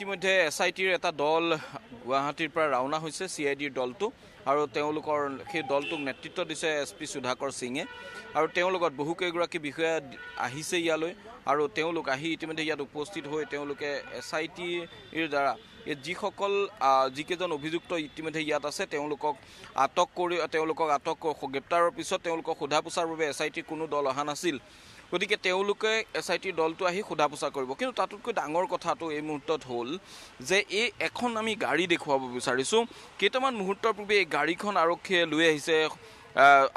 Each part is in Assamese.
ইতিমধ্যে এছ আই টিৰ এটা দল গুৱাহাটীৰ পৰা ৰাওনা হৈছে চি আই ডিৰ দলটো আৰু তেওঁলোকৰ সেই দলটোক নেতৃত্ব দিছে এছ পি সুধাকৰ সিঙে আৰু তেওঁৰ লগত বহুকেইগৰাকী বিষয়া আহিছে ইয়ালৈ আৰু তেওঁলোক আহি ইতিমধ্যে ইয়াত উপস্থিত হৈ তেওঁলোকে এছ আই টিৰ দ্বাৰা যিসকল যিকেইজন অভিযুক্ত ইতিমধ্যে ইয়াত আছে তেওঁলোকক আটক কৰি তেওঁলোকক আটক গ্ৰেপ্তাৰৰ পিছত তেওঁলোকক সোধা পোছাৰ বাবে এছ আই টিৰ কোনো দল অহা নাছিল গতিকে তেওঁলোকে এছ আই টিৰ দলটো আহি সোধা পোছা কৰিব কিন্তু তাতোতকৈ ডাঙৰ কথাটো এই মুহূৰ্তত হ'ল যে এই এখন আমি গাড়ী দেখুৱাব বিচাৰিছোঁ কেইটামান মুহূৰ্তৰ পূৰ্বে এই গাড়ীখন আৰক্ষীয়ে লৈ আহিছে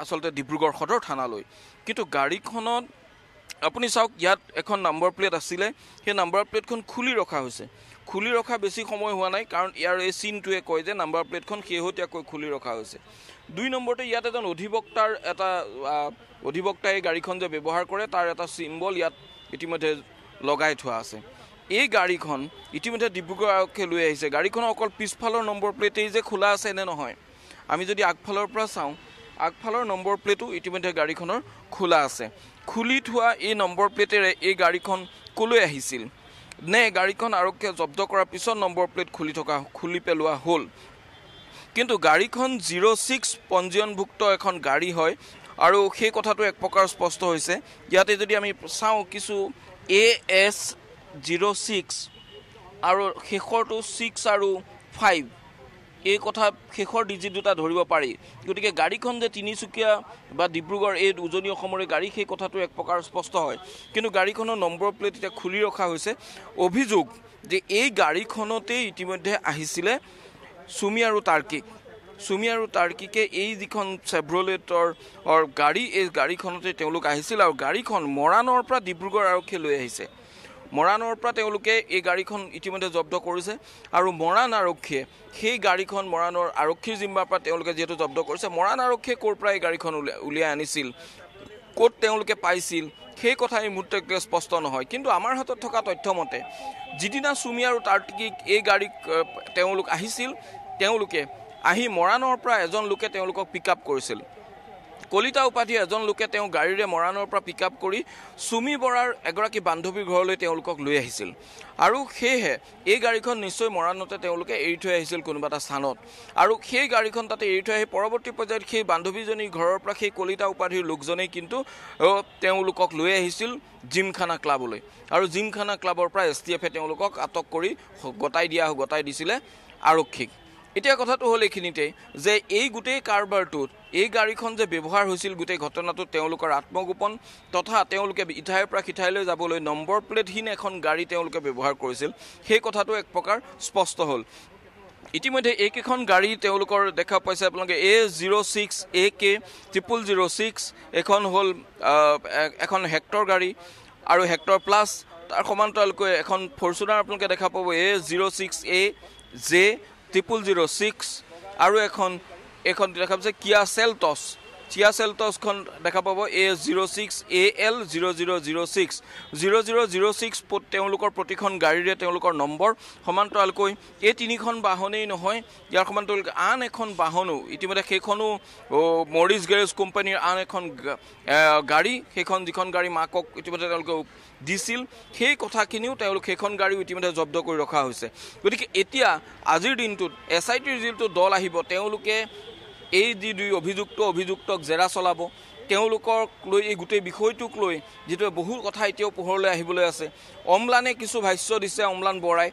আচলতে ডিব্ৰুগড় সদৰ থানালৈ কিন্তু গাড়ীখনত আপুনি চাওক ইয়াত এখন নাম্বাৰ প্লেট আছিলে সেই নাম্বাৰ প্লেটখন খুলি ৰখা হৈছে খুলি ৰখা বেছি সময় হোৱা নাই কাৰণ ইয়াৰ এই চিনটোৱে কয় যে নাম্বাৰ প্লেটখন শেহতীয়াকৈ খুলি ৰখা হৈছে দুই নম্বৰতে ইয়াত এজন অধিবক্তাৰ এটা অধিবক্তাই গাড়ীখন যে ব্যৱহাৰ কৰে তাৰ এটা চিম্বল ইয়াত ইতিমধ্যে লগাই থোৱা আছে এই গাড়ীখন ইতিমধ্যে ডিব্ৰুগড় আৰক্ষীয়ে লৈ আহিছে গাড়ীখনৰ অকল পিছফালৰ নম্বৰ প্লেটেই যে খোলা আছে নে নহয় আমি যদি আগফালৰ পৰা চাওঁ আগফালৰ নম্বৰ প্লেটো ইতিমধ্যে গাড়ীখনৰ খোলা আছে খুলি থোৱা এই নম্বৰ প্লেটেৰে এই গাড়ীখন ক'লৈ আহিছিল নে গাড়ীখন আৰক্ষীয়ে জব্দ কৰাৰ পিছত নম্বৰ প্লেট খুলি থকা খুলি পেলোৱা হ'ল কিন্তু গাড়ীখন জিৰ' ছিক্স পঞ্জীয়নভুক্ত এখন গাড়ী হয় আৰু সেই কথাটো এক প্ৰকাৰ স্পষ্ট হৈছে ইয়াতে যদি আমি চাওঁ কিছু এ এছ জিৰ' ছিক্স আৰু শেষৰটো ছিক্স আৰু ফাইভ এই কথা শেষৰ ডিজিট দুটা ধৰিব পাৰি গতিকে গাড়ীখন যে তিনিচুকীয়া বা ডিব্ৰুগড় এই উজনি অসমৰে গাড়ী সেই কথাটো এক প্ৰকাৰ স্পষ্ট হয় কিন্তু গাড়ীখনৰ নম্বৰ প্লেট এতিয়া খুলি ৰখা হৈছে অভিযোগ যে এই গাড়ীখনতেই ইতিমধ্যে আহিছিলে চুমি আৰু তাৰ্কিক চুমি আৰু তাৰ্কিকে এই যিখন চেভ্ৰলেটৰ গাড়ী এই গাড়ীখনতে তেওঁলোক আহিছিল আৰু গাড়ীখন মৰাণৰ পৰা ডিব্ৰুগড় আৰক্ষীয়ে লৈ আহিছে মৰাণৰ পৰা তেওঁলোকে এই গাড়ীখন ইতিমধ্যে জব্দ কৰিছে আৰু মৰাণ আৰক্ষীয়ে সেই গাড়ীখন মৰাণৰ আৰক্ষীৰ জিম্মাৰ পৰা তেওঁলোকে যিহেতু জব্দ কৰিছে মৰাণ আৰক্ষীয়ে ক'ৰ পৰা এই গাড়ীখন উলিয়াই আনিছিল ক'ত তেওঁলোকে পাইছিল সেই কথা এই মুহূৰ্তলৈকে স্পষ্ট নহয় কিন্তু আমাৰ হাতত থকা তথ্যমতে যিদিনা চুমি আৰু তাৰ্তিকীক এই গাড়ীক তেওঁলোক আহিছিল তেওঁলোকে আহি মৰাণৰ পৰা এজন লোকে তেওঁলোকক পিক আপ কৰিছিল কলিতা উপাধি এজন লোকে তেওঁ গাড়ীৰে মৰাণৰ পৰা পিক আপ কৰি চুমি বৰাৰ এগৰাকী বান্ধৱীৰ ঘৰলৈ তেওঁলোকক লৈ আহিছিল আৰু সেয়েহে এই গাড়ীখন নিশ্চয় মৰাণতে তেওঁলোকে এৰি থৈ আহিছিল কোনোবা এটা স্থানত আৰু সেই গাড়ীখন তাতে এৰি থৈ আহি পৰৱৰ্তী পৰ্যায়ত সেই বান্ধৱীজনীৰ ঘৰৰ পৰা সেই কলিতা উপাধিৰ লোকজনেই কিন্তু তেওঁলোকক লৈ আহিছিল জিমখানা ক্লাবলৈ আৰু জিমখানা ক্লাবৰ পৰা এছ টি এফে তেওঁলোকক আটক কৰি গতাই দিয়া গতাই দিছিলে আৰক্ষীক এতিয়া কথাটো হ'ল এইখিনিতে যে এই গোটেই কাৰবাৰটোত এই গাড়ীখন যে ব্যৱহাৰ হৈছিল গোটেই ঘটনাটোত তেওঁলোকৰ আত্মগোপন তথা তেওঁলোকে ইঠাইৰ পৰা সিঠাইলৈ যাবলৈ নম্বৰ প্লেটহীন এখন গাড়ী তেওঁলোকে ব্যৱহাৰ কৰিছিল সেই কথাটো এক প্ৰকাৰ স্পষ্ট হ'ল ইতিমধ্যে এইকেইখন গাড়ী তেওঁলোকৰ দেখা পাইছে আপোনালোকে A zero' six A K triple zero' six এইখন হ'ল এখন হেক্টৰ গাড়ী আৰু হেক্টৰ প্লাছ তাৰ সমান্তৰালকৈ এখন ফৰ্চুনাৰ আপোনালোকে দেখা পাব A zero' six A J triple zero' six আৰু এখন এখন দেখা পাইছে কিয়া চেল্টছ চিয়াচেল টচখন দেখা পাব A zero' six A L zero' zero' zero' six zero' zero' zero' six তেওঁলোকৰ প্ৰতিখন গাড়ীৰে তেওঁলোকৰ নম্বৰ সমান্তৰালকৈ এই তিনিখন বাহনেই নহয় ইয়াৰ সমান্তৰালকৈ আন এখন বাহনো ইতিমধ্যে সেইখনো মৰিজ গেৰেজ কোম্পানীৰ আন এখন গাড়ী সেইখন যিখন গাড়ী মাকক ইতিমধ্যে তেওঁলোকে দিছিল সেই কথাখিনিও তেওঁলোক সেইখন গাড়ীও ইতিমধ্যে জব্দ কৰি ৰখা হৈছে গতিকে এতিয়া আজিৰ দিনটোত এছ আই টিৰ যিটো দল আহিব তেওঁলোকে এই যি দুই অভিযুক্ত অভিযুক্তক জেৰা চলাব তেওঁলোকক লৈ এই গোটেই বিষয়টোক লৈ যিটো বহুত কথা এতিয়াও পোহৰলৈ আহিবলৈ আছে অমলানে কিছু ভাষ্য দিছে অমলান বৰাই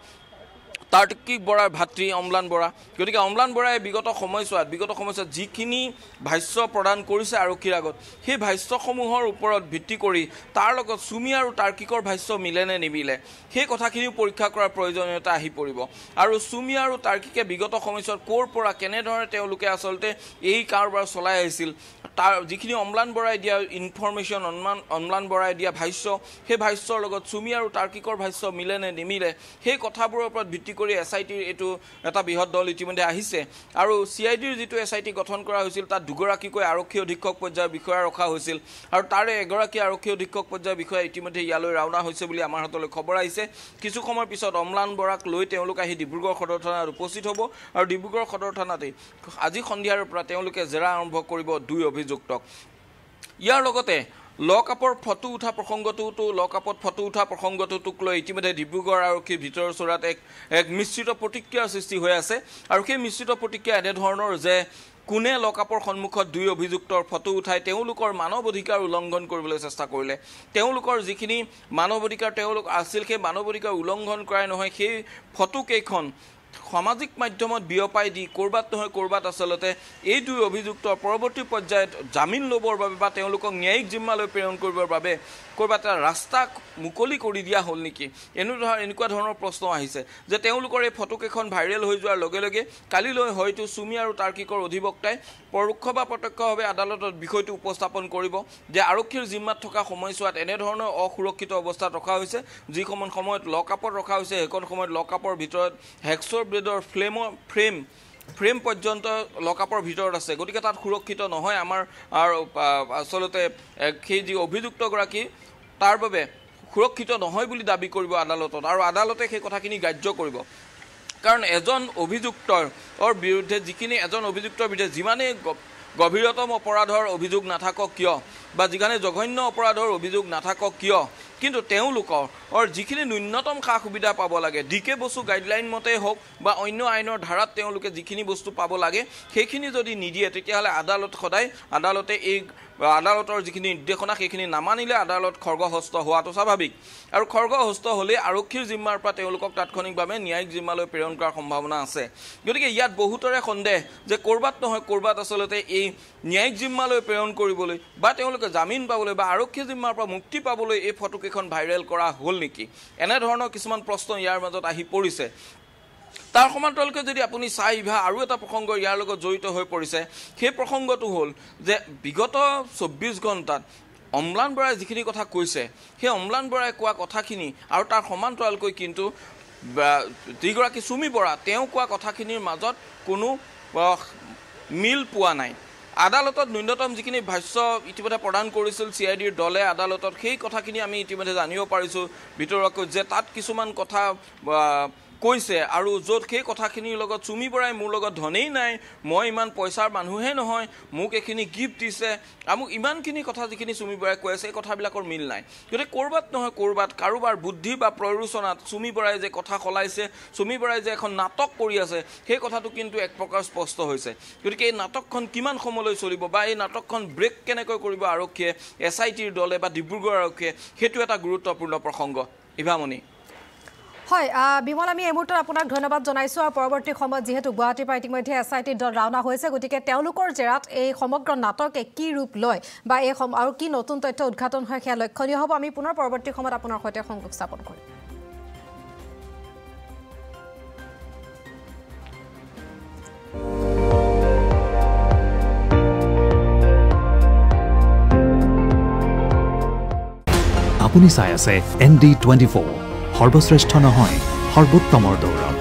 তাৰ্কিক বৰাৰ ভাতৃ অম্লান বৰা গতিকে অম্লান বৰাই বিগত সময়ছোৱাত বিগত সময়ছোৱাত যিখিনি ভাষ্য প্ৰদান কৰিছে আৰক্ষীৰ আগত সেই ভাষ্যসমূহৰ ওপৰত ভিত্তি কৰি তাৰ লগত চুমি আৰু তাৰ্কিকৰ ভাষ্য মিলে নে নিমিলে সেই কথাখিনিও পৰীক্ষা কৰাৰ প্ৰয়োজনীয়তা আহি পৰিব আৰু চুমি আৰু তাৰ্কিকে বিগত সময়ছোৱাত ক'ৰ পৰা কেনেধৰণে তেওঁলোকে আচলতে এই কাৰোবাৰ চলাই আহিছিল তাৰ যিখিনি অম্লান বৰাই দিয়া ইনফৰ্মেশ্যন অনমান অম্লান বৰাই দিয়া ভাষ্য সেই ভাষ্যৰ লগত চুমি আৰু তাৰ্কিকৰ ভাষ্য মিলে নে নিমিলে সেই কথাবোৰৰ ওপৰত ভিত্তি কৰি এছ আই টিৰ এইটো এটা বৃহৎ দল ইতিমধ্যে আহিছে আৰু চি আই ডিৰ যিটো এছ আই টি গঠন কৰা হৈছিল তাত দুগৰাকীকৈ আৰক্ষী অধীক্ষক পৰ্যায়ৰ বিষয়া ৰখা হৈছিল আৰু তাৰে এগৰাকী আৰক্ষী অধীক্ষক পৰ্যায়ৰ বিষয়া ইতিমধ্যে ইয়ালৈ ৰাওনা হৈছে বুলি আমাৰ হাতলৈ খবৰ আহিছে কিছু সময়ৰ পিছত অম্লান বৰাক লৈ তেওঁলোক আহি ডিব্ৰুগড় সদৰ থানাত উপস্থিত হ'ব আৰু ডিব্ৰুগড় সদৰ থানাতেই আজি সন্ধিয়াৰ পৰা তেওঁলোকে জেৰা আৰম্ভ কৰিব দুই অভিযোগ অভিযুক্তক ইয়াৰ লগতে লকআপৰ ফটো উঠা প্ৰসংগটোতো লকআপত ফটো উঠা প্ৰসংগটোতোক লৈ ইতিমধ্যে ডিব্ৰুগড় আৰক্ষীৰ ভিতৰৰ চোৰাত এক এক মিশ্ৰিত প্ৰতিক্ৰিয়াৰ সৃষ্টি হৈ আছে আৰু সেই মিশ্ৰিত প্ৰতিক্ৰিয়া এনেধৰণৰ যে কোনে লকআপৰ সন্মুখত দুই অভিযুক্তৰ ফটো উঠাই তেওঁলোকৰ মানৱ অধিকাৰ উলংঘন কৰিবলৈ চেষ্টা কৰিলে তেওঁলোকৰ যিখিনি মানৱ অধিকাৰ তেওঁলোক আছিল সেই মানৱ অধিকাৰ উলংঘন কৰাই নহয় সেই ফটোকেইখন সামাজিক মাধ্যমত বিয়পাই দি ক'ৰবাত নহয় ক'ৰবাত আচলতে এই দুই অভিযুক্ত পৰৱৰ্তী পৰ্যায়ত জামিন ল'বৰ বাবে বা তেওঁলোকক ন্যায়িক জিম্মালৈ প্ৰেৰণ কৰিবৰ বাবে ক'ৰবাত এটা ৰাস্তা মুকলি কৰি দিয়া হ'ল নেকি এনে ধৰণৰ এনেকুৱা ধৰণৰ প্ৰশ্ন আহিছে যে তেওঁলোকৰ এই ফটোকেইখন ভাইৰেল হৈ যোৱাৰ লগে লগে কালিলৈ হয়তো চুমি আৰু তাৰ্কিকৰ অধিবক্তাই পৰোক্ষ বা প্ৰত্যক্ষভাৱে আদালতত বিষয়টো উপস্থাপন কৰিব যে আৰক্ষীৰ জিম্মাত থকা সময়ছোৱাত এনেধৰণৰ অসুৰক্ষিত অৱস্থাত ৰখা হৈছে যিসমূহ সময়ত লকআপত ৰখা হৈছে সেইকণ সময়ত লকআপৰ ভিতৰত হেক্সৰ ব্ৰেডৰ ফ্লেমৰ ফ্ৰেম ফ্ৰেম পৰ্যন্ত লকআপৰ ভিতৰত আছে গতিকে তাত সুৰক্ষিত নহয় আমাৰ আচলতে সেই যি অভিযুক্তগৰাকী তাৰ বাবে সুৰক্ষিত নহয় বুলি দাবী কৰিব আদালতত আৰু আদালতে সেই কথাখিনি গ্ৰাহ্য কৰিব কাৰণ এজন অভিযুক্তৰ বিৰুদ্ধে যিখিনি এজন অভিযুক্তৰ বিৰুদ্ধে যিমানেই গভীৰতম অপৰাধৰ অভিযোগ নাথাকক কিয় বা যিখানে জঘন্য অপৰাধৰ অভিযোগ নাথাকক কিয় কিন্তু তেওঁলোকৰ যিখিনি ন্যূনতম সা সুবিধা পাব লাগে ডি কে বসু গাইডলাইন মতেই হওক বা অন্য আইনৰ ধাৰাত তেওঁলোকে যিখিনি বস্তু পাব লাগে সেইখিনি যদি নিদিয়ে তেতিয়াহ'লে আদালত সদায় আদালতে এই আদালতৰ যিখিনি নিৰ্দেশনা সেইখিনি নামানিলে আদালত খৰ্গহস্ত হোৱাটো স্বাভাৱিক আৰু খৰ্গহস্ত হ'লেই আৰক্ষীৰ জিম্মাৰ পৰা তেওঁলোকক তাৎক্ষণিকভাৱে ন্যায়িক জিম্মালৈ প্ৰেৰণ কৰাৰ সম্ভাৱনা আছে গতিকে ইয়াত বহুতৰে সন্দেহ যে ক'ৰবাত নহয় ক'ৰবাত আচলতে এই ন্যায়িক জিম্মালৈ প্ৰেৰণ কৰিবলৈ বা তেওঁলোকে জামিন পাবলৈ বা আৰক্ষী জিম্মাৰ পৰা মুক্তি পাবলৈ এই ফটোকেইখন ভাইৰেল কৰা হ'ল নেকি এনেধৰণৰ কিছুমান প্ৰশ্ন ইয়াৰ মাজত আহি পৰিছে তাৰ সমান্তৰালকৈ যদি আপুনি চাই ইভা আৰু এটা প্ৰসংগ ইয়াৰ লগত জড়িত হৈ পৰিছে সেই প্ৰসংগটো হ'ল যে বিগত চৌব্বিছ ঘণ্টাত অম্লান বৰাই যিখিনি কথা কৈছে সেই অম্লান বৰাই কোৱা কথাখিনি আৰু তাৰ সমান্তৰালকৈ কিন্তু যিগৰাকী চুমি বৰা তেওঁ কোৱা কথাখিনিৰ মাজত কোনো মিল পোৱা নাই আদালতত ন্যূনতম যিখিনি ভাষ্য ইতিমধ্যে প্ৰদান কৰিছিল চি আই ডিৰ দলে আদালতত সেই কথাখিনি আমি ইতিমধ্যে জানিব পাৰিছোঁ ভিতৰুৱাকৈ যে তাত কিছুমান কথা কৈছে আৰু য'ত সেই কথাখিনিৰ লগত চুমি পৰাই মোৰ লগত ধনেই নাই মই ইমান পইচাৰ মানুহে নহয় মোক এইখিনি গিফ্ট দিছে আৰু মোক ইমানখিনি কথা যিখিনি চুমি বৰাই কৈ আছে এই কথাবিলাকৰ মিল নাই গতিকে ক'ৰবাত নহয় ক'ৰবাত কাৰোবাৰ বুদ্ধি বা প্ৰৰোচনাত চুমি বৰাই যে কথা সলাইছে চুমি বৰাই যে এখন নাটক কৰি আছে সেই কথাটো কিন্তু এক প্ৰকাৰ স্পষ্ট হৈছে গতিকে এই নাটকখন কিমান সময়লৈ চলিব বা এই নাটকখন ব্ৰেক কেনেকৈ কৰিব আৰক্ষীয়ে এছ আই টিৰ দলে বা ডিব্ৰুগড় আৰক্ষীয়ে সেইটো এটা গুৰুত্বপূৰ্ণ প্ৰসংগ ইভামণি হয় বিমল আমি এই মুহূৰ্তত আপোনাক ধন্যবাদ জনাইছোঁ আৰু পৰৱৰ্তী সময়ত যিহেতু গুৱাহাটীৰ পৰা ইতিমধ্যে এছ আই টিৰ দল ৰাওনা হৈছে গতিকে তেওঁলোকৰ জেৰাত এই সমগ্ৰ নাটকে কি ৰূপ লয় বা এই আৰু কি নতুন তথ্য উদঘাটন হয় সেয়া লক্ষণীয় হ'ব আমি পুনৰ পৰৱৰ্তী সময়ত আপোনাৰ সৈতে সংযোগ স্থাপন কৰিম আপুনি চাই আছে এন ডি টুৱেণ্টি ফ'ৰ সৰ্বশ্ৰেষ্ঠ নহয় সৰ্বোত্তমৰ দৌৰত